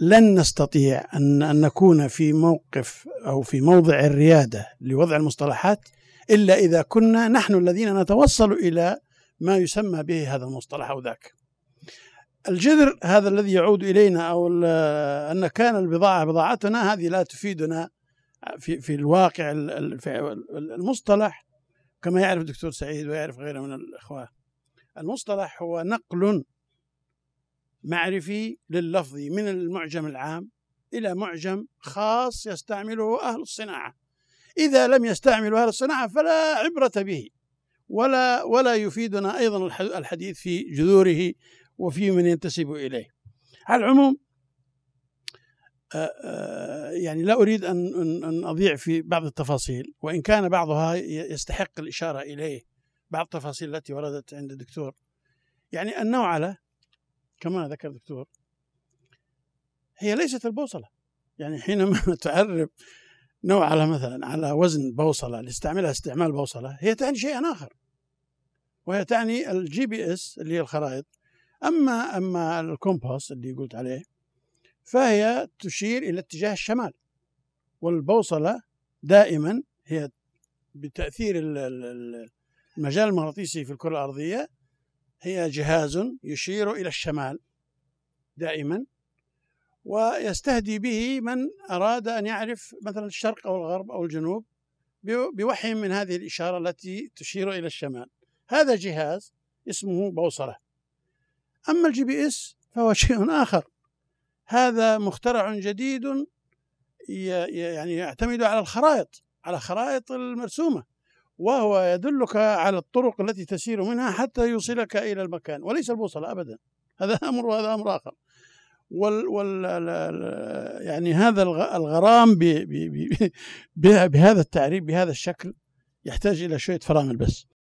لن نستطيع أن, نكون في موقف أو في موضع الريادة لوضع المصطلحات إلا إذا كنا نحن الذين نتوصل إلى ما يسمى به هذا المصطلح أو ذاك الجذر هذا الذي يعود إلينا أو أن كان البضاعة بضاعتنا هذه لا تفيدنا في, في الواقع المصطلح كما يعرف الدكتور سعيد ويعرف غيره من الإخوة المصطلح هو نقل معرفي لللفظ من المعجم العام إلى معجم خاص يستعمله أهل الصناعة إذا لم يستعملوا أهل الصناعة فلا عبرة به ولا ولا يفيدنا أيضا الحديث في جذوره وفي من ينتسب إليه على العموم آه، آه، يعني لا أريد أن أن أضيع في بعض التفاصيل وإن كان بعضها يستحق الإشارة إليه بعض التفاصيل التي وردت عند الدكتور يعني النوعلة كما ذكر الدكتور هي ليست البوصلة يعني حينما تعرب نوع مثلا على وزن بوصلة لاستعمالها استعمال بوصلة هي تعني شيئا آخر وهي تعني الجي بي اس اللي هي الخرائط أما أما الكومباس اللي قلت عليه فهي تشير إلى اتجاه الشمال والبوصلة دائما هي بتأثير المجال المغناطيسي في الكرة الأرضية هي جهاز يشير إلى الشمال دائما ويستهدي به من أراد أن يعرف مثلا الشرق أو الغرب أو الجنوب بوحي من هذه الإشارة التي تشير إلى الشمال هذا جهاز اسمه بوصلة أما الجي بي إس فهو شيء آخر هذا مخترع جديد يعني يعتمد على الخرائط على خرائط المرسومة وهو يدلك على الطرق التي تسير منها حتى يوصلك إلى المكان وليس البوصلة أبدا هذا أمر وهذا أمر آخر وال وال يعني هذا الغرام ب ب ب بهذا التعريب بهذا الشكل يحتاج إلى شوية فرامل بس